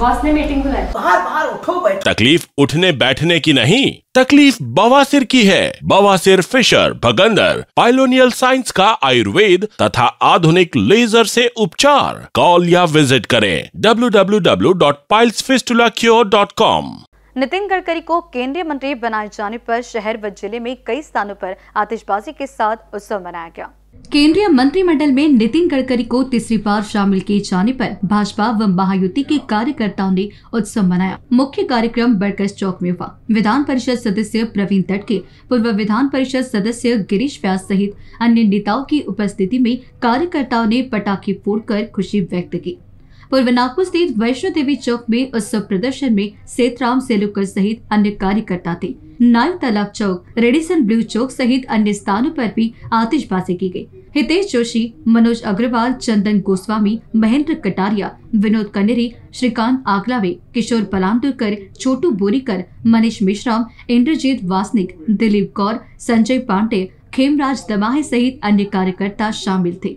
Boss ने meeting बुलाई बाहर बाहर उठो बैठ तकलीफ उठने बैठने की नहीं तकलीफ बवासीर की है बवासीर फिशर भगंदर पाइलोनियल साइंस का आयुर्वेद तथा आधुनिक लेजर से उपचार कॉल या विजिट करें www.pilesfistulacure.com नितिन गडकरी को केंद्रीय मंत्री बनाए जाने पर शहर व जिले में कई स्थानों पर आतिशबाजी के साथ उत्सव मनाया गया केंद्रीय मंत्रिमंडल में नितिन गडकरी को तीसरी बार शामिल किए जाने पर भाजपा व महायुति के कार्यकर्ताओं ने उत्सव मनाया मुख्य कार्यक्रम बरकस चौक में हुआ विधान परिषद सदस्य प्रवीण तटके पूर्व विधान परिषद सदस्य गिरीश व्यास सहित अन्य नेताओं की उपस्थिति में कार्यकर्ताओं ने पटाखे फोड़कर खुशी व्यक्त की पूर्व नागपुर स्थित वैष्णो देवी चौक में उत्सव प्रदर्शन में सेतराम सेलुकर सहित अन्य कार्यकर्ता थे नाई तालाब चौक रेडिसन ब्लू चौक सहित अन्य स्थानों पर भी आतिशबाजी की गई। हितेश जोशी मनोज अग्रवाल चंदन गोस्वामी महेंद्र कटारिया विनोद कनेरी श्रीकांत आगलावे किशोर पलांदुरकर छोटू बोरीकर मनीष मिश्राम इंद्रजीत वासनिक दिलीप कौर संजय पांडे खेमराज दमाहे सहित अन्य कार्यकर्ता शामिल थे